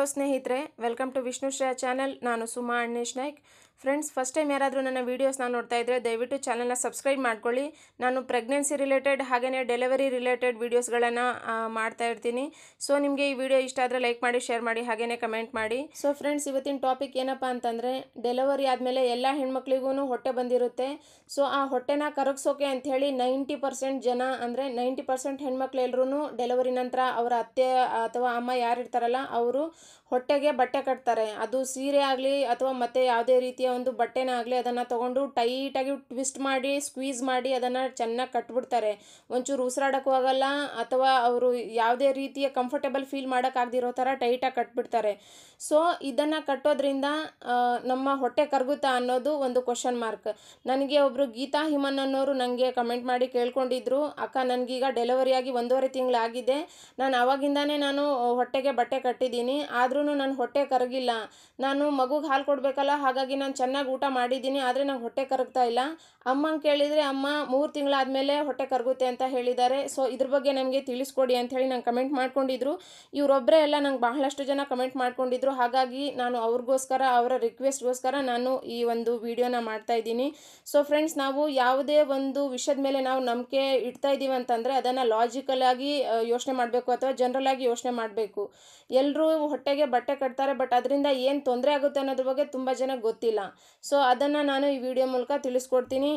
hello ಸ್ನೇಹಿತರೆ welcome to Vishnu Shreya channel ನಾನು Suma Annesh Naik friends first time ಯಾರಾದರೂ ನನ್ನ ವೀಡಿಯೋಸ್ನ ನೋಡ್ತಾ ಇದ್ದರೆ ದಯವಿಟ್ಟು ಚಾನಲ್ನ ಸಬ್ಸ್ಕ್ರೈಬ್ ಮಾಡ್ಕೊಳ್ಳಿ ನಾನು ಪ್ರೆಗ್ನೆನ್ಸಿ ರಿಲೇಟೆಡ್ ಹಾಗೆಯೇ ಡೆಲಿವರಿ ರಿಲೇಟೆಡ್ ವೀಡಿಯೋಸ್ಗಳನ್ನು ಮಾಡ್ತಾ ಇರ್ತೀನಿ ಸೊ ನಿಮಗೆ ಈ ವಿಡಿಯೋ ಇಷ್ಟ ಆದರೆ ಲೈಕ್ ಮಾಡಿ ಶೇರ್ ಮಾಡಿ ಹಾಗೆಯೇ ಕಮೆಂಟ್ ಮಾಡಿ ಸೊ ಫ್ರೆಂಡ್ಸ್ ಇವತ್ತಿನ ಟಾಪಿಕ್ ಏನಪ್ಪ ಅಂತಂದರೆ ಡೆಲಿವರಿ ಆದಮೇಲೆ ಎಲ್ಲ ಹೆಣ್ಮಕ್ಳಿಗೂ ಹೊಟ್ಟೆ ಬಂದಿರುತ್ತೆ ಸೊ ಆ ಹೊಟ್ಟೆನ ಕರಗಿಸೋಕೆ ಅಂಥೇಳಿ ನೈಂಟಿ ಪರ್ಸೆಂಟ್ ಜನ ಅಂದರೆ ನೈಂಟಿ ಪರ್ಸೆಂಟ್ ಹೆಣ್ಮಕ್ಳೆಲ್ಲರೂ ಡೆಲಿವರಿ ನಂತರ ಅವರ ಅತ್ತೆ ಅಥವಾ ಅಮ್ಮ ಯಾರಿರ್ತಾರಲ್ಲ ಅವರು ಹೊಟ್ಟೆಗೆ ಬಟ್ಟೆ ಕಟ್ತಾರೆ ಅದು ಸೀರೆ ಆಗಲಿ ಅಥವಾ ಮತ್ತೆ ಯಾವುದೇ ರೀತಿಯ ಒಂದು ಬಟ್ಟೆನ ಆಗಲಿ ಅದನ್ನು ತೊಗೊಂಡು ಟೈಟಾಗಿ ಟ್ವಿಸ್ಟ್ ಮಾಡಿ ಸ್ಕ್ವೀಸ್ ಮಾಡಿ ಅದನ್ನು ಚೆನ್ನಾಗಿ ಕಟ್ಬಿಡ್ತಾರೆ ಒಂಚೂರು ಉಸಿರಾಡೋಕ್ಕೂ ಆಗೋಲ್ಲ ಅಥವಾ ಅವರು ಯಾವುದೇ ರೀತಿಯ ಕಂಫರ್ಟೇಬಲ್ ಫೀಲ್ ಮಾಡೋಕ್ಕಾಗದಿರೋ ಥರ ಟೈಟಾಗಿ ಕಟ್ಬಿಡ್ತಾರೆ ಸೊ ಇದನ್ನು ಕಟ್ಟೋದ್ರಿಂದ ನಮ್ಮ ಹೊಟ್ಟೆ ಕರಗುತ್ತಾ ಅನ್ನೋದು ಒಂದು ಕ್ವಶನ್ ಮಾರ್ಕ್ ನನಗೆ ಒಬ್ಬರು ಗೀತಾ ಹಿಮನ್ ಅನ್ನೋರು ನನಗೆ ಕಮೆಂಟ್ ಮಾಡಿ ಕೇಳ್ಕೊಂಡಿದ್ರು ಅಕ್ಕ ನನಗೀಗ ಆಗಿ ಒಂದೂವರೆ ತಿಂಗಳಾಗಿದೆ ನಾನು ಅವಾಗಿಂದಾನೇ ನಾನು ಹೊಟ್ಟೆಗೆ ಬಟ್ಟೆ ಕಟ್ಟಿದ್ದೀನಿ ಆದ್ರೂ ನನ್ನ ಹೊಟ್ಟೆ ಕರಗಿಲ್ಲ ನಾನು ಮಗುಗೆ ಹಾಲು ಕೊಡಬೇಕಲ್ಲ ಹಾಗಾಗಿ ನಾನು ಚೆನ್ನಾಗಿ ಊಟ ಮಾಡಿದ್ದೀನಿ ಆದರೆ ನಂಗೆ ಹೊಟ್ಟೆ ಕರಗ್ತಾ ಇಲ್ಲ ಅಮ್ಮಂಗೆ ಕೇಳಿದರೆ ಅಮ್ಮ ಮೂರು ತಿಂಗಳಾದಮೇಲೆ ಹೊಟ್ಟೆ ಕರಗುತ್ತೆ ಅಂತ ಹೇಳಿದ್ದಾರೆ ಸೊ ಇದ್ರ ಬಗ್ಗೆ ನಮಗೆ ತಿಳಿಸ್ಕೊಡಿ ಅಂಥೇಳಿ ನಂಗೆ ಕಮೆಂಟ್ ಮಾಡ್ಕೊಂಡಿದ್ರು ಇವರೊಬ್ಬರೇ ಎಲ್ಲ ನಂಗೆ ಬಹಳಷ್ಟು ಜನ ಕಮೆಂಟ್ ಮಾಡ್ಕೊಂಡಿದ್ರು ಹಾಗಾಗಿ ನಾನು ಅವ್ರಿಗೋಸ್ಕರ ಅವರ ರಿಕ್ವೆಸ್ಟ್ಗೋಸ್ಕರ ನಾನು ಈ ಒಂದು ವಿಡಿಯೋನ ಮಾಡ್ತಾ ಇದ್ದೀನಿ ಸೊ ಫ್ರೆಂಡ್ಸ್ ನಾವು ಯಾವುದೇ ಒಂದು ವಿಷಯದ ಮೇಲೆ ನಾವು ನಂಬಿಕೆ ಇಡ್ತಾ ಇದ್ದೀವಿ ಅಂತಂದರೆ ಅದನ್ನು ಲಾಜಿಕಲ್ ಆಗಿ ಯೋಚನೆ ಮಾಡಬೇಕು ಅಥವಾ ಜನರಲ್ ಯೋಚನೆ ಮಾಡಬೇಕು ಎಲ್ಲರೂ ಹೊಟ್ಟೆಗೆ ಬಟ್ಟೆ ಕಟ್ತಾರೆ ಬಟ್ ಅದರಿಂದ ಏನು ತೊಂದರೆ ಆಗುತ್ತೆ ಅನ್ನೋದ್ರ ಬಗ್ಗೆ ತುಂಬ ಜನ ಗೊತ್ತಿಲ್ಲ ಸೊ ಅದನ್ನು ನಾನು ಈ ವಿಡಿಯೋ ಮೂಲಕ ತಿಳಿಸ್ಕೊಡ್ತೀನಿ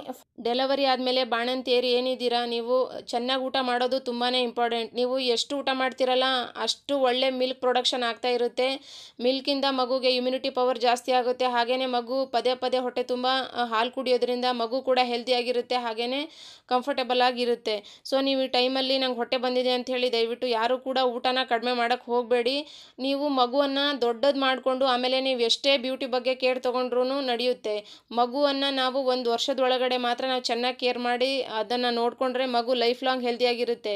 ಡೆಲಿವರಿ ಆದಮೇಲೆ ಬಾಣಂತಿಯರು ಏನಿದ್ದೀರಾ ನೀವು ಚೆನ್ನಾಗಿ ಊಟ ಮಾಡೋದು ತುಂಬಾ ಇಂಪಾರ್ಟೆಂಟ್ ನೀವು ಎಷ್ಟು ಊಟ ಮಾಡ್ತೀರಲ್ಲ ಅಷ್ಟು ಒಳ್ಳೆ ಮಿಲ್ಕ್ ಪ್ರೊಡಕ್ಷನ್ ಆಗ್ತಾ ಇರುತ್ತೆ ಮಿಲ್ಕಿಂದ ಮಗುಗೆ ಇಮ್ಯುನಿಟಿ ಪವರ್ ಜಾಸ್ತಿ ಆಗುತ್ತೆ ಹಾಗೆಯೇ ಮಗು ಪದೇ ಪದೇ ಹೊಟ್ಟೆ ತುಂಬ ಹಾಲು ಕುಡಿಯೋದ್ರಿಂದ ಮಗು ಕೂಡ ಹೆಲ್ತಿಯಾಗಿರುತ್ತೆ ಹಾಗೆಯೇ ಕಂಫರ್ಟೇಬಲ್ ಆಗಿರುತ್ತೆ ಸೊ ನೀವು ಈ ಟೈಮಲ್ಲಿ ನಂಗೆ ಹೊಟ್ಟೆ ಬಂದಿದೆ ಅಂತ ಹೇಳಿ ದಯವಿಟ್ಟು ಯಾರೂ ಕೂಡ ಊಟನ ಕಡಿಮೆ ಮಾಡೋಕ್ಕೆ ಹೋಗಬೇಡಿ ನೀವು ಮಗುವನ್ನು ದೊಡ್ಡದು ಮಾಡಿಕೊಂಡು ಆಮೇಲೆ ನೀವು ಎಷ್ಟೇ ಬ್ಯೂಟಿ ಬಗ್ಗೆ ಕೇರ್ ತೊಗೊಂಡ್ರು ನಡೆಯುತ್ತೆ ಮಗುವನ್ನು ನಾವು ಒಂದು ವರ್ಷದೊಳಗಡೆ ಮಾತ್ರ ನಾವು ಚೆನ್ನಾಗಿ ಕೇರ್ ಮಾಡಿ ಅದನ್ನು ನೋಡಿಕೊಂಡ್ರೆ ಮಗು ಲೈಫ್ ಲಾಂಗ್ ಹೆಲ್ದಿಯಾಗಿರುತ್ತೆ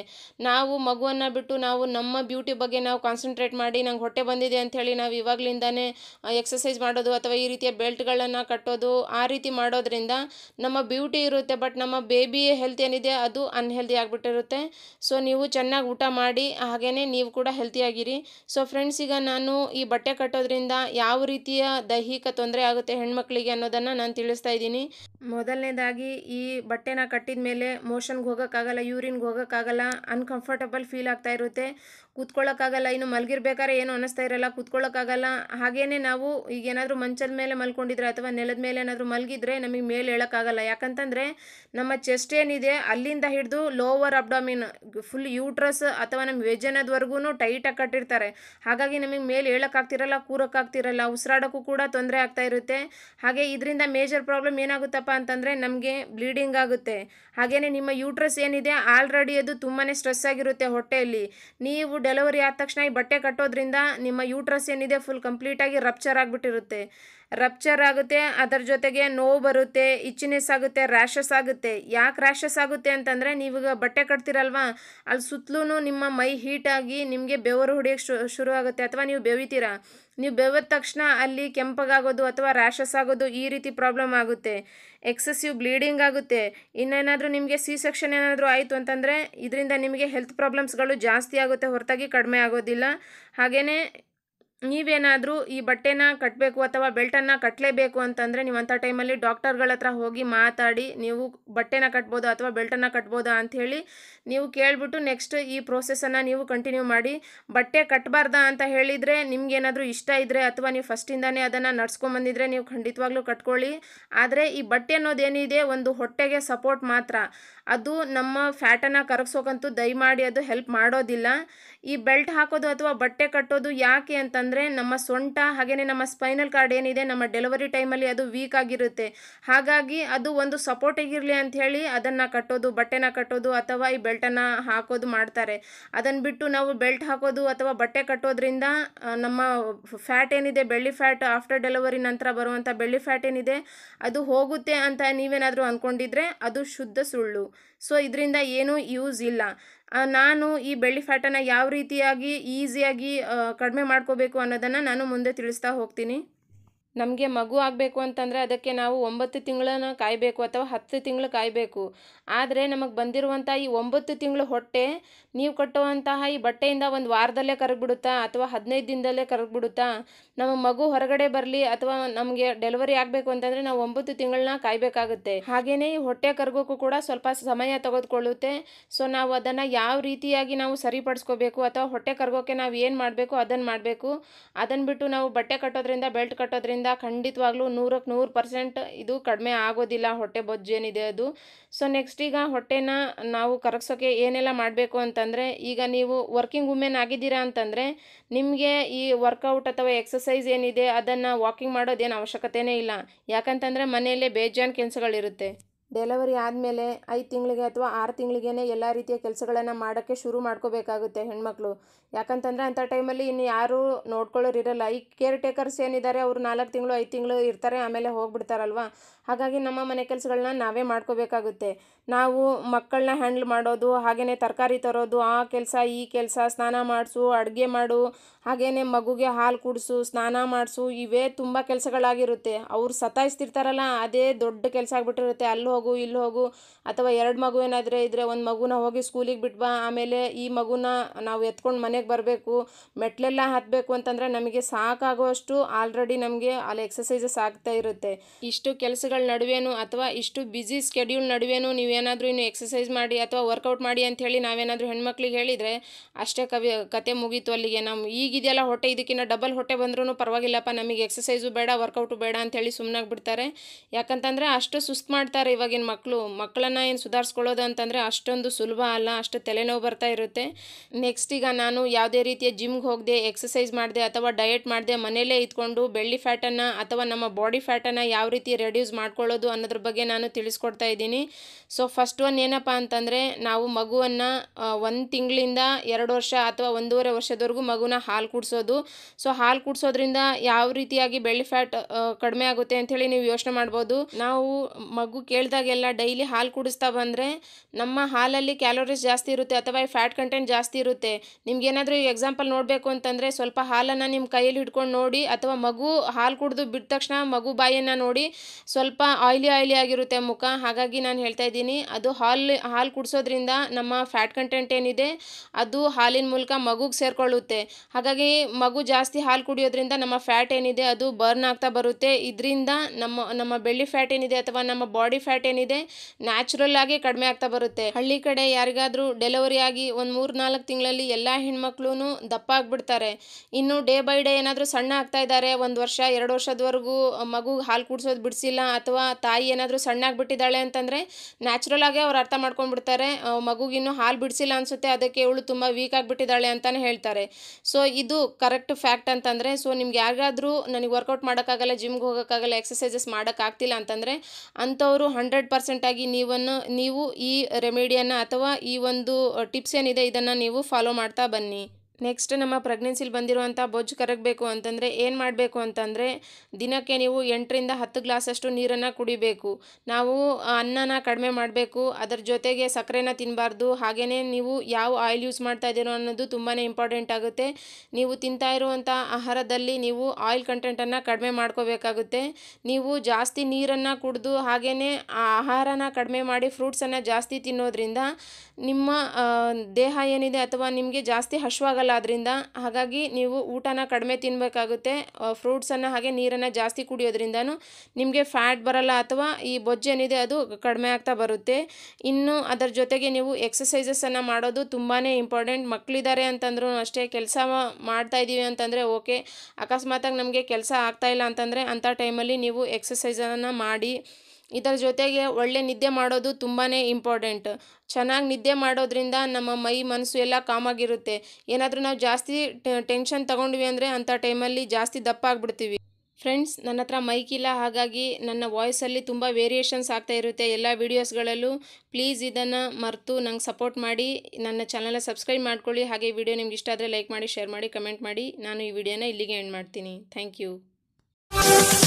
ನಾವು ಮಗುವನ್ನು ಬಿಟ್ಟು ನಾವು ನಮ್ಮ ಬ್ಯೂಟಿ ಬಗ್ಗೆ ನಾವು ಕಾನ್ಸಂಟ್ರೇಟ್ ಮಾಡಿ ನಂಗೆ ಹೊಟ್ಟೆ ಬಂದಿದೆ ಅಂಥೇಳಿ ನಾವು ಇವಾಗಲಿಂದಾನೇ ಎಕ್ಸಸೈಸ್ ಮಾಡೋದು ಅಥವಾ ಈ ರೀತಿಯ ಬೆಲ್ಟ್ಗಳನ್ನು ಕಟ್ಟೋದು ಆ ರೀತಿ ಮಾಡೋದ್ರಿಂದ ನಮ್ಮ ಬ್ಯೂಟಿ ಇರುತ್ತೆ ಬಟ್ ನಮ್ಮ ಬೇಬಿ ಹೆಲ್ತ್ ಏನಿದೆ ಅದು ಅನ್ಹೆಲ್ದಿ ಆಗಿಬಿಟ್ಟಿರುತ್ತೆ ಸೊ ನೀವು ಚೆನ್ನಾಗಿ ಊಟ ಮಾಡಿ ಹಾಗೇ ನೀವು ಕೂಡ ಹೆಲ್ತಿಯಾಗಿರಿ ಸೊ ಫ್ರೆಂಡ್ಸ್ ಈಗ ನಾನು ಈ ಬಟ್ಟೆ ಕಟ್ಟೋದ್ರಿಂದ ಯಾವ ರೀತಿಯ ದೈಹಿಕ ತೊಂದರೆ ಆಗುತ್ತೆ ಹೆಣ್ಮಕ್ಳಿಗೆ ಅನ್ನೋದನ್ನು ನಾನು ತಿಳಿಸ್ತಾ ಇದ್ದೀನಿ ಮೊದಲನೇದಾಗಿ ಈ ಬಟ್ಟೆನ ಕಟ್ಟಿದ ಮೇಲೆ ಮೋಷನ್ಗೆ ಹೋಗೋಕ್ಕಾಗಲ್ಲ ಯೂರಿನ್ಗೆ ಹೋಗೋಕ್ಕಾಗಲ್ಲ ಅನ್ಕಂಫರ್ಟಬಲ್ ಫೀಲ್ ಆಗ್ತಾ ಇರುತ್ತೆ ಕೂತ್ಕೊಳ್ಳೋಕ್ಕಾಗಲ್ಲ ಇನ್ನು ಮಲಗಿರ್ಬೇಕಾದ್ರೆ ಏನು ಅನ್ನಿಸ್ತಾ ಇರಲ್ಲ ಕೂತ್ಕೊಳ್ಳೋಕ್ಕಾಗಲ್ಲ ಹಾಗೇನೆ ನಾವು ಈಗ ಏನಾದರೂ ಮಂಚದ ಮೇಲೆ ಮಲ್ಕೊಂಡಿದ್ರೆ ಅಥವಾ ನೆಲದ ಮೇಲೆ ಏನಾದರೂ ಮಲಗಿದ್ರೆ ನಮಗೆ ಮೇಲೆ ಹೇಳೋಕ್ಕಾಗಲ್ಲ ಯಾಕಂತಂದರೆ ನಮ್ಮ ಚೆಸ್ಟ್ ಏನಿದೆ ಅಲ್ಲಿಂದ ಹಿಡಿದು ಲೋವರ್ ಅಬ್ಡಾಮಿನ್ ಫುಲ್ ಯೂಟ್ರಸ್ ಅಥವಾ ನಮ್ಮ ವ್ಯಜನದವರೆಗೂ ಟೈಟಾಗಿ ಕಟ್ಟಿರ್ತಾರೆ ಹಾಗಾಗಿ ನಮಗೆ ಮೇಲೆ ಹೇಳೋಕ್ಕಾಗ್ತಿರಲ್ಲ ಕೂರೋಕ್ಕಾಗ್ತಿರಲ್ಲ ಉಸಿರಾಡೋಕ್ಕೂ ಕೂಡ ತೊಂದರೆ ಆಗ್ತಾ ಇರುತ್ತೆ ಹಾಗೆ ಇದರಿಂದ ಮೇಜರ್ ಪ್ರಾಬ್ಲಮ್ ಏನಾಗುತ್ತಪ್ಪ ಅಂತಂದರೆ ನಮಗೆ ಬ್ಲೀಡಿಂಗ್ ಆಗುತ್ತೆ ಹಾಗೆಯೇ ನಿಮ್ಮ ಯೂಟ್ರಸ್ ಏನಿದೆ ಆಲ್ರೆಡಿ ಅದು ತುಂಬಾ ಸ್ಟ್ರೆಸ್ ಆಗಿರುತ್ತೆ ಹೊಟ್ಟೆಯಲ್ಲಿ ನೀವು ಡೆಲಿವರಿ ಆದ ತಕ್ಷಣ ಈ ಬಟ್ಟೆ ಕಟ್ಟೋದ್ರಿಂದ ನಿಮ್ಮ ಯೂಟ್ರಸ್ ಏನಿದೆ ಫುಲ್ ಕಂಪ್ಲೀಟಾಗಿ ರಪ್ಚರ್ ಆಗಿಬಿಟ್ಟಿರುತ್ತೆ ರಪ್ಚರ್ ಆಗುತ್ತೆ ಅದರ ಜೊತೆಗೆ ನೋವು ಬರುತ್ತೆ ಇಚ್ಚಿನೆಸ್ ಆಗುತ್ತೆ ರ್ಯಾಷಸ್ ಆಗುತ್ತೆ ಯಾಕೆ ರ್ಯಾಷಸ್ ಆಗುತ್ತೆ ಅಂತಂದರೆ ನೀವೀಗ ಬಟ್ಟೆ ಕಟ್ತೀರಲ್ವಾ ಅಲ್ಲಿ ಸುತ್ತಲೂ ನಿಮ್ಮ ಮೈ ಹೀಟಾಗಿ ನಿಮಗೆ ಬೆವರು ಹೊಡಿಯೋಕ್ಕೆ ಶು ಶುರು ಆಗುತ್ತೆ ಅಥವಾ ನೀವು ಬೆವಿತೀರಾ ನೀವು ಬೆವದ ತಕ್ಷಣ ಅಲ್ಲಿ ಕೆಂಪಗಾಗೋದು ಅಥವಾ ರ್ಯಾಷಸ್ ಆಗೋದು ಈ ರೀತಿ ಪ್ರಾಬ್ಲಮ್ ಆಗುತ್ತೆ ಎಕ್ಸೆಸಿವ್ ಬ್ಲೀಡಿಂಗ್ ಆಗುತ್ತೆ ಇನ್ನೇನಾದರೂ ನಿಮಗೆ ಸಿ ಸೆಕ್ಷನ್ ಏನಾದರೂ ಆಯಿತು ಅಂತಂದರೆ ಇದರಿಂದ ನಿಮಗೆ ಹೆಲ್ತ್ ಪ್ರಾಬ್ಲಮ್ಸ್ಗಳು ಜಾಸ್ತಿ ಆಗುತ್ತೆ ಹೊರತಾಗಿ ಕಡಿಮೆ ಆಗೋದಿಲ್ಲ ಹಾಗೆಯೇ ನೀವೇನಾದರೂ ಈ ಬಟ್ಟೆನ ಕಟ್ಟಬೇಕು ಅಥವಾ ಬೆಲ್ಟನ್ನು ಕಟ್ಟಲೇಬೇಕು ಅಂತಂದರೆ ನೀವು ಅಂಥ ಟೈಮಲ್ಲಿ ಡಾಕ್ಟರ್ಗಳ ಹತ್ರ ಹೋಗಿ ಮಾತಾಡಿ ನೀವು ಬಟ್ಟೆನ ಕಟ್ಬೋದಾ ಅಥವಾ ಬೆಲ್ಟನ್ನು ಕಟ್ಬೋದಾ ಅಂಥೇಳಿ ನೀವು ಕೇಳಿಬಿಟ್ಟು ನೆಕ್ಸ್ಟ್ ಈ ಪ್ರೋಸೆಸನ್ನು ನೀವು ಕಂಟಿನ್ಯೂ ಮಾಡಿ ಬಟ್ಟೆ ಕಟ್ಟಬಾರ್ದಾ ಅಂತ ಹೇಳಿದರೆ ನಿಮ್ಗೇನಾದರೂ ಇಷ್ಟ ಇದ್ದರೆ ಅಥವಾ ನೀವು ಫಸ್ಟಿಂದನೇ ಅದನ್ನು ನಡ್ಸ್ಕೊಂಬಂದಿದ್ರೆ ನೀವು ಖಂಡಿತವಾಗ್ಲೂ ಕಟ್ಕೊಳ್ಳಿ ಆದರೆ ಈ ಬಟ್ಟೆ ಅನ್ನೋದೇನಿದೆ ಒಂದು ಹೊಟ್ಟೆಗೆ ಸಪೋರ್ಟ್ ಮಾತ್ರ ಅದು ನಮ್ಮ ಫ್ಯಾಟನ್ನು ಕರಗಿಸೋಕಂತೂ ದಯಮಾಡಿ ಅದು ಹೆಲ್ಪ್ ಮಾಡೋದಿಲ್ಲ ಈ ಬೆಲ್ಟ್ ಹಾಕೋದು ಅಥವಾ ಬಟ್ಟೆ ಕಟ್ಟೋದು ಯಾಕೆ ಅಂತ ಅಂದರೆ ನಮ್ಮ ಸೊಂಟ ಹಾಗೇನೆ ನಮ್ಮ ಸ್ಪೈನಲ್ ಕಾರ್ಡ್ ಏನಿದೆ ನಮ್ಮ ಡೆಲಿವರಿ ಟೈಮಲ್ಲಿ ಅದು ವೀಕ್ ಆಗಿರುತ್ತೆ ಹಾಗಾಗಿ ಅದು ಒಂದು ಅಂತ ಹೇಳಿ ಅದನ್ನು ಕಟ್ಟೋದು ಬಟ್ಟೆನ ಕಟ್ಟೋದು ಅಥವಾ ಈ ಬೆಲ್ಟನ್ನು ಹಾಕೋದು ಮಾಡ್ತಾರೆ ಅದನ್ನು ಬಿಟ್ಟು ನಾವು ಬೆಲ್ಟ್ ಹಾಕೋದು ಅಥವಾ ಬಟ್ಟೆ ಕಟ್ಟೋದ್ರಿಂದ ನಮ್ಮ ಫ್ಯಾಟ್ ಏನಿದೆ ಬೆಳ್ಳಿ ಫ್ಯಾಟ್ ಆಫ್ಟರ್ ಡೆಲಿವರಿ ನಂತರ ಬರುವಂಥ ಬೆಳ್ಳಿ ಫ್ಯಾಟ್ ಏನಿದೆ ಅದು ಹೋಗುತ್ತೆ ಅಂತ ನೀವೇನಾದರೂ ಅಂದ್ಕೊಂಡಿದ್ರೆ ಅದು ಶುದ್ಧ ಸುಳ್ಳು ಸೊ ಇದರಿಂದ ಏನೂ ಯೂಸ್ ಇಲ್ಲ ನಾನು ಈ ಬೆಳ್ಳಿ ಫ್ಯಾಟನ್ನು ಯಾವ ರೀತಿಯಾಗಿ ಈಸಿಯಾಗಿ ಕಡಿಮೆ ಮಾಡ್ಕೋಬೇಕು ಅನ್ನೋದನ್ನು ನಾನು ಮುಂದೆ ತಿಳಿಸ್ತಾ ಹೋಗ್ತೀನಿ ನಮಗೆ ಮಗು ಆಗಬೇಕು ಅಂತಂದರೆ ಅದಕ್ಕೆ ನಾವು ಒಂಬತ್ತು ತಿಂಗಳನ್ನ ಕಾಯಬೇಕು ಅಥವಾ ಹತ್ತು ತಿಂಗಳು ಕಾಯಬೇಕು ಆದರೆ ನಮಗೆ ಬಂದಿರುವಂಥ ಈ ಒಂಬತ್ತು ತಿಂಗಳು ಹೊಟ್ಟೆ ನೀವು ಕಟ್ಟುವಂತಹ ಈ ಬಟ್ಟೆಯಿಂದ ಒಂದು ವಾರದಲ್ಲೇ ಕರಗಿಬಿಡುತ್ತಾ ಅಥವಾ ಹದಿನೈದು ದಿನದಲ್ಲೇ ಕರಗಿಬಿಡುತ್ತಾ ನಮ್ಮ ಮಗು ಹೊರಗಡೆ ಬರಲಿ ಅಥವಾ ನಮಗೆ ಡೆಲಿವರಿ ಆಗಬೇಕು ಅಂತಂದರೆ ನಾವು ಒಂಬತ್ತು ತಿಂಗಳನ್ನ ಕಾಯಬೇಕಾಗುತ್ತೆ ಹಾಗೆಯೇ ಈ ಹೊಟ್ಟೆ ಕರಗೋಕ್ಕೂ ಕೂಡ ಸ್ವಲ್ಪ ಸಮಯ ತೆಗೆದುಕೊಳ್ಳುತ್ತೆ ಸೊ ನಾವು ಅದನ್ನು ಯಾವ ರೀತಿಯಾಗಿ ನಾವು ಸರಿಪಡಿಸ್ಕೋಬೇಕು ಅಥವಾ ಹೊಟ್ಟೆ ಕರಗೋಕ್ಕೆ ನಾವು ಏನು ಮಾಡಬೇಕು ಅದನ್ನು ಮಾಡಬೇಕು ಅದನ್ನು ಬಿಟ್ಟು ನಾವು ಬಟ್ಟೆ ಕಟ್ಟೋದ್ರಿಂದ ಬೆಲ್ಟ್ ಕಟ್ಟೋದ್ರಿಂದ ಇದರಿಂದ ಖಂಡಿತವಾಗ್ಲೂ ನೂರಕ್ಕೆ ನೂರು ಪರ್ಸೆಂಟ್ ಇದು ಕಡಿಮೆ ಆಗೋದಿಲ್ಲ ಹೊಟ್ಟೆ ಬೊಜ್ಜು ಏನಿದೆ ಅದು ಸೊ ನೆಕ್ಸ್ಟ್ ಈಗ ಹೊಟ್ಟೆನ ನಾವು ಕರಗಿಸೋಕೆ ಏನೆಲ್ಲ ಮಾಡಬೇಕು ಅಂತಂದರೆ ಈಗ ನೀವು ವರ್ಕಿಂಗ್ ವುಮೆನ್ ಆಗಿದ್ದೀರಾ ಅಂತಂದರೆ ನಿಮಗೆ ಈ ವರ್ಕೌಟ್ ಅಥವಾ ಎಕ್ಸಸೈಸ್ ಏನಿದೆ ಅದನ್ನು ವಾಕಿಂಗ್ ಮಾಡೋದೇನು ಅವಶ್ಯಕತೆಯೇ ಇಲ್ಲ ಯಾಕಂತಂದರೆ ಮನೆಯಲ್ಲೇ ಬೇಜಾನ್ ಕೆಲಸಗಳಿರುತ್ತೆ ಡೆಲವರಿ ಆದಮೇಲೆ ಐದು ತಿಂಗಳಿಗೆ ಅಥವಾ ಆರು ತಿಂಗಳಿಗೇ ಎಲ್ಲ ರೀತಿಯ ಕೆಲಸಗಳನ್ನು ಮಾಡೋಕ್ಕೆ ಶುರು ಮಾಡ್ಕೋಬೇಕಾಗುತ್ತೆ ಹೆಣ್ಮಕ್ಳು ಯಾಕಂತಂದರೆ ಅಂಥ ಟೈಮಲ್ಲಿ ಇನ್ನು ಯಾರೂ ನೋಡ್ಕೊಳ್ಳೋರು ಇರಲ್ಲ ಈ ಕೇರ್ ಟೇಕರ್ಸ್ ಏನಿದ್ದಾರೆ ಅವರು ನಾಲ್ಕು ತಿಂಗಳು ಐದು ತಿಂಗಳು ಇರ್ತಾರೆ ಆಮೇಲೆ ಹೋಗ್ಬಿಡ್ತಾರಲ್ವ ಹಾಗಾಗಿ ನಮ್ಮ ಮನೆ ಕೆಲಸಗಳನ್ನ ನಾವೇ ಮಾಡ್ಕೋಬೇಕಾಗುತ್ತೆ ನಾವು ಮಕ್ಕಳನ್ನ ಹ್ಯಾಂಡ್ಲ್ ಮಾಡೋದು ಹಾಗೆಯೇ ತರಕಾರಿ ತರೋದು ಆ ಕೆಲಸ ಈ ಕೆಲಸ ಸ್ನಾನ ಮಾಡಿಸು ಅಡುಗೆ ಮಾಡು ಹಾಗೆಯೇ ಮಗುಗೆ ಹಾಲು ಕುಡಿಸು ಸ್ನಾನ ಮಾಡಿಸು ಇವೇ ತುಂಬ ಕೆಲಸಗಳಾಗಿರುತ್ತೆ ಅವ್ರು ಸತಾಯಿಸ್ತಿರ್ತಾರಲ್ಲ ಅದೇ ದೊಡ್ಡ ಕೆಲಸ ಆಗಿಬಿಟ್ಟಿರುತ್ತೆ ಅಲ್ಲಿ ಹೋಗು ಇಲ್ಲಿ ಹೋಗು ಅಥವಾ ಎರಡು ಮಗು ಏನಾದರೆ ಇದ್ದರೆ ಒಂದು ಮಗುನ ಹೋಗಿ ಸ್ಕೂಲಿಗೆ ಬಿಟ್ಬಾ ಬಾ ಆಮೇಲೆ ಈ ಮಗುನ ನಾವು ಎತ್ಕೊಂಡು ಮನೆಗೆ ಬರಬೇಕು ಮೆಟ್ಲೆಲ್ಲ ಹತ್ತಬೇಕು ಅಂತಂದರೆ ನಮಗೆ ಸಾಕಾಗುವಷ್ಟು ಆಲ್ರೆಡಿ ನಮಗೆ ಅಲ್ಲಿ ಎಕ್ಸಸೈಸಸ್ ಆಗ್ತಾ ಇರುತ್ತೆ ಇಷ್ಟು ಕೆಲಸಗಳ ನಡುವೆನೂ ಅಥವಾ ಇಷ್ಟು ಬ್ಯುಸಿ ಸ್ಕೆಡ್ಯೂಲ್ ನಡುವೆನು ನೀವೇನಾದರೂ ಇನ್ನು ಎಕ್ಸಸೈಸ್ ಮಾಡಿ ಅಥವಾ ವರ್ಕೌಟ್ ಮಾಡಿ ಅಂಥೇಳಿ ನಾವೇನಾದರೂ ಹೆಣ್ಮಕ್ಳಿಗೆ ಹೇಳಿದರೆ ಅಷ್ಟೇ ಕವಿ ಕತೆ ಮುಗೀತು ಅಲ್ಲಿಗೆ ನಮ್ಮ ಈಗಿದೆಯಲ್ಲ ಹೊಟ್ಟೆ ಇದಕ್ಕಿಂತ ಡಬಲ್ ಹೊಟ್ಟೆ ಬಂದ್ರೂ ಪರವಾಗಿಲ್ಲಪ್ಪ ನಮಗೆ ಎಕ್ಸಸೈಸು ಬೇಡ ವರ್ಕೌಟು ಬೇಡ ಸುಮ್ಮನಾಗಿ ಬಿಡ್ತಾರೆ ಯಾಕಂತಂದರೆ ಅಷ್ಟು ಸುಸ್ತು ಮಾಡ್ತಾರೆ ಇವಾಗ ಇವಾಗಿನ ಮಕ್ಕಳು ಮಕ್ಕಳನ್ನು ಏನು ಸುಧಾರಿಸ್ಕೊಳ್ಳೋದು ಅಂತಂದರೆ ಅಷ್ಟೊಂದು ಸುಲಭ ಅಲ್ಲ ಅಷ್ಟು ತಲೆನೋವು ಬರ್ತಾ ಇರುತ್ತೆ ನೆಕ್ಸ್ಟ್ ಈಗ ನಾನು ಯಾವುದೇ ರೀತಿಯ ಜಿಮ್ಗೆ ಹೋಗದೆ ಎಕ್ಸಸೈಸ್ ಮಾಡಿದೆ ಅಥವಾ ಡಯೆಟ್ ಮಾಡಿದೆ ಮನೆಯಲ್ಲೇ ಇದ್ಕೊಂಡು ಬೆಳ್ಳಿ ಫ್ಯಾಟನ್ನು ಅಥವಾ ನಮ್ಮ ಬಾಡಿ ಫ್ಯಾಟನ್ನು ಯಾವ ರೀತಿ ರೆಡ್ಯೂಸ್ ಮಾಡ್ಕೊಳ್ಳೋದು ಅನ್ನೋದ್ರ ಬಗ್ಗೆ ನಾನು ತಿಳಿಸ್ಕೊಡ್ತಾ ಇದ್ದೀನಿ ಸೊ ಫಸ್ಟ್ ಒನ್ ಏನಪ್ಪ ಅಂತಂದರೆ ನಾವು ಮಗುವನ್ನು ಒಂದು ತಿಂಗಳಿಂದ ಎರಡು ವರ್ಷ ಅಥವಾ ಒಂದೂವರೆ ವರ್ಷದವರೆಗೂ ಮಗುನ ಹಾಲು ಕುಡಿಸೋದು ಸೊ ಹಾಲು ಕುಡಿಸೋದ್ರಿಂದ ಯಾವ ರೀತಿಯಾಗಿ ಬೆಳ್ಳಿ ಫ್ಯಾಟ್ ಕಡಿಮೆ ಆಗುತ್ತೆ ಹೇಳಿ ನೀವು ಯೋಚನೆ ಮಾಡ್ಬೋದು ನಾವು ಮಗು ಕೇಳಿದ ಎಲ್ಲ ಡೈಲಿ ಹಾಲು ಕುಡಿಸ್ತಾ ಬಂದರೆ ನಮ್ಮ ಹಾಲಲ್ಲಿ ಕ್ಯಾಲೋರೀಸ್ ಜಾಸ್ತಿ ಇರುತ್ತೆ ಅಥವಾ ಫ್ಯಾಟ್ ಕಂಟೆಂಟ್ ಜಾಸ್ತಿ ಇರುತ್ತೆ ನಿಮ್ಗೇನಾದರೂ ಈಗ ಎಕ್ಸಾಂಪಲ್ ನೋಡಬೇಕು ಅಂತಂದರೆ ಸ್ವಲ್ಪ ಹಾಲನ್ನು ನಿಮ್ಮ ಕೈಯಲ್ಲಿ ಹಿಡ್ಕೊಂಡು ನೋಡಿ ಅಥವಾ ಮಗು ಹಾಲು ಕುಡಿದು ಬಿಟ್ಟ ತಕ್ಷಣ ಮಗು ಬಾಯಿಯನ್ನು ನೋಡಿ ಸ್ವಲ್ಪ ಆಯ್ಲಿ ಆಯ್ಲಿ ಆಗಿರುತ್ತೆ ಮುಖ ಹಾಗಾಗಿ ನಾನು ಹೇಳ್ತಾ ಇದ್ದೀನಿ ಅದು ಹಾಲು ಹಾಲು ಕುಡಿಸೋದ್ರಿಂದ ನಮ್ಮ ಫ್ಯಾಟ್ ಕಂಟೆಂಟ್ ಏನಿದೆ ಅದು ಹಾಲಿನ ಮೂಲಕ ಮಗುಗೆ ಸೇರಿಕೊಳ್ಳುತ್ತೆ ಹಾಗಾಗಿ ಮಗು ಜಾಸ್ತಿ ಹಾಲು ಕುಡಿಯೋದ್ರಿಂದ ನಮ್ಮ ಫ್ಯಾಟ್ ಏನಿದೆ ಅದು ಬರ್ನ್ ಆಗ್ತಾ ಬರುತ್ತೆ ಇದರಿಂದ ನಮ್ಮ ನಮ್ಮ ಬೆಳ್ಳಿ ಫ್ಯಾಟ್ ಏನಿದೆ ಅಥವಾ ನಮ್ಮ ಬಾಡಿ ಫ್ಯಾಟ್ ಏನಿದೆ ನ್ಯಾಚುರಲ್ ಆಗಿ ಕಡಿಮೆ ಆಗ್ತಾ ಬರುತ್ತೆ ಹಳ್ಳಿ ಕಡೆ ಯಾರಿಗಾದ್ರೂ ಡೆಲಿವರಿ ಆಗಿ ಒಂದು ಮೂರು ನಾಲ್ಕು ತಿಂಗಳಲ್ಲಿ ಎಲ್ಲ ಹೆಣ್ಮಕ್ಳು ದಪ್ಪ ಆಗ್ಬಿಡ್ತಾರೆ ಇನ್ನು ಡೇ ಬೈ ಡೇ ಏನಾದರೂ ಸಣ್ಣ ಆಗ್ತಾ ಇದ್ದಾರೆ ಒಂದು ವರ್ಷ ಎರಡು ವರ್ಷದವರೆಗೂ ಮಗು ಹಾಲು ಕುಡಿಸೋದು ಬಿಡಿಸಿಲ್ಲ ಅಥವಾ ತಾಯಿ ಏನಾದರೂ ಸಣ್ಣ ಆಗಿಬಿಟ್ಟಿದ್ದಾಳೆ ಅಂತಂದರೆ ನ್ಯಾಚುರಲ್ ಆಗಿ ಅವ್ರು ಅರ್ಥ ಮಾಡ್ಕೊಂಡ್ಬಿಡ್ತಾರೆ ಮಗುಗಿನ್ನೂ ಹಾಲು ಬಿಡಿಸಿಲ್ಲ ಅನಿಸುತ್ತೆ ಅದಕ್ಕೆ ಇವಳು ತುಂಬ ವೀಕ್ ಆಗಿಬಿಟ್ಟಿದ್ದಾಳೆ ಅಂತಾನೆ ಹೇಳ್ತಾರೆ ಸೊ ಇದು ಕರೆಕ್ಟ್ ಫ್ಯಾಕ್ಟ್ ಅಂತಂದರೆ ಸೊ ನಿಮ್ಗೆ ಯಾರಿಗಾದ್ರೂ ನನಗೆ ವರ್ಕೌಟ್ ಮಾಡೋಕ್ಕಾಗಲ್ಲ ಜಿಮ್ಗೆ ಹೋಗೋಕ್ಕಾಗಲ್ಲ ಎಕ್ಸಸೈಸಸ್ ಮಾಡೋಕ್ಕಾಗ್ತಿಲ್ಲ ಅಂತಂದರೆ ಅಂತವರು ಹಂಡ್ರೆಡ್ ಹಂಡ್ರೆಡ್ ಪರ್ಸೆಂಟಾಗಿ ನೀವನ್ನು ನೀವು ಈ ರೆಮಿಡಿಯನ್ನು ಅಥವಾ ಈ ಒಂದು ಟಿಪ್ಸ್ ಏನಿದೆ ಇದನ್ನು ನೀವು ಫಾಲೋ ಮಾಡ್ತಾ ಬನ್ನಿ ನೆಕ್ಸ್ಟ್ ನಮ್ಮ ಪ್ರೆಗ್ನೆನ್ಸಿಲಿ ಬಂದಿರುವಂಥ ಬೊಜ್ಜು ಕರಗಬೇಕು ಅಂತಂದರೆ ಏನು ಮಾಡಬೇಕು ಅಂತಂದರೆ ದಿನಕ್ಕೆ ನೀವು ಎಂಟರಿಂದ ಹತ್ತು ಗ್ಲಾಸಷ್ಟು ನೀರನ್ನು ಕುಡಿಬೇಕು ನಾವು ಅನ್ನನ ಕಡಿಮೆ ಮಾಡಬೇಕು ಅದರ ಜೊತೆಗೆ ಸಕ್ಕರೆನ ತಿನ್ನಬಾರ್ದು ಹಾಗೆಯೇ ನೀವು ಯಾವ ಆಯಿಲ್ ಯೂಸ್ ಮಾಡ್ತಾ ಇದ್ದೀರೋ ಅನ್ನೋದು ತುಂಬಾ ಇಂಪಾರ್ಟೆಂಟ್ ಆಗುತ್ತೆ ನೀವು ತಿಂತಾ ಇರುವಂಥ ಆಹಾರದಲ್ಲಿ ನೀವು ಆಯಿಲ್ ಕಂಟೆಂಟನ್ನು ಕಡಿಮೆ ಮಾಡ್ಕೋಬೇಕಾಗುತ್ತೆ ನೀವು ಜಾಸ್ತಿ ನೀರನ್ನು ಕುಡಿದು ಹಾಗೆಯೇ ಆಹಾರನ ಕಡಿಮೆ ಮಾಡಿ ಫ್ರೂಟ್ಸನ್ನು ಜಾಸ್ತಿ ತಿನ್ನೋದ್ರಿಂದ ನಿಮ್ಮ ದೇಹ ಏನಿದೆ ಅಥವಾ ನಿಮಗೆ ಜಾಸ್ತಿ ಹಶ್ವಾಗಲ್ಲ ಸಿಗಲ್ಲ ಅದರಿಂದ ಹಾಗಾಗಿ ನೀವು ಊಟನ ಕಡಿಮೆ ತಿನ್ನಬೇಕಾಗುತ್ತೆ ಫ್ರೂಟ್ಸನ್ನು ಹಾಗೆ ನೀರನ್ನು ಜಾಸ್ತಿ ಕುಡಿಯೋದ್ರಿಂದನೂ ನಿಮಗೆ ಫ್ಯಾಟ್ ಬರಲ್ಲ ಅಥವಾ ಈ ಏನಿದೆ ಅದು ಕಡಿಮೆ ಆಗ್ತಾ ಬರುತ್ತೆ ಇನ್ನು ಅದರ ಜೊತೆಗೆ ನೀವು ಎಕ್ಸಸೈಸಸನ್ನು ಮಾಡೋದು ತುಂಬಾ ಇಂಪಾರ್ಟೆಂಟ್ ಮಕ್ಕಳಿದ್ದಾರೆ ಅಂತಂದ್ರೂ ಅಷ್ಟೇ ಕೆಲಸ ಮಾಡ್ತಾ ಇದ್ದೀವಿ ಅಂತಂದರೆ ಓಕೆ ಅಕಸ್ಮಾತಾಗಿ ನಮಗೆ ಕೆಲಸ ಆಗ್ತಾಯಿಲ್ಲ ಅಂತಂದರೆ ಅಂಥ ಟೈಮಲ್ಲಿ ನೀವು ಎಕ್ಸಸೈಸನ್ನು ಮಾಡಿ ಇದರ ಜೊತೆಗೆ ಒಳ್ಳೆ ನಿದ್ದೆ ಮಾಡೋದು ತುಂಬಾ ಇಂಪಾರ್ಟೆಂಟ್ ಚೆನ್ನಾಗಿ ನಿದ್ದೆ ಮಾಡೋದ್ರಿಂದ ನಮ್ಮ ಮೈ ಮನಸ್ಸು ಎಲ್ಲ ಕಾಮಾಗಿರುತ್ತೆ ಏನಾದರೂ ನಾವು ಜಾಸ್ತಿ ಟೆನ್ಷನ್ ತಗೊಂಡ್ವಿ ಅಂದರೆ ಅಂಥ ಟೈಮಲ್ಲಿ ಜಾಸ್ತಿ ದಪ್ಪ ಆಗಿಬಿಡ್ತೀವಿ ಫ್ರೆಂಡ್ಸ್ ನನ್ನ ಹತ್ರ ಇಲ್ಲ ಹಾಗಾಗಿ ನನ್ನ ವಾಯ್ಸಲ್ಲಿ ತುಂಬ ವೇರಿಯೇಷನ್ಸ್ ಆಗ್ತಾ ಇರುತ್ತೆ ಎಲ್ಲ ವೀಡಿಯೋಸ್ಗಳಲ್ಲೂ ಪ್ಲೀಸ್ ಇದನ್ನು ಮರೆತು ನಂಗೆ ಸಪೋರ್ಟ್ ಮಾಡಿ ನನ್ನ ಚಾನಲ್ನ ಸಬ್ಸ್ಕ್ರೈಬ್ ಮಾಡ್ಕೊಳ್ಳಿ ಹಾಗೆ ವಿಡಿಯೋ ನಿಮ್ಗೆ ಇಷ್ಟ ಆದರೆ ಲೈಕ್ ಮಾಡಿ ಶೇರ್ ಮಾಡಿ ಕಮೆಂಟ್ ಮಾಡಿ ನಾನು ಈ ವಿಡಿಯೋನ ಇಲ್ಲಿಗೆ ಎಂಡ್ ಮಾಡ್ತೀನಿ ಥ್ಯಾಂಕ್ ಯು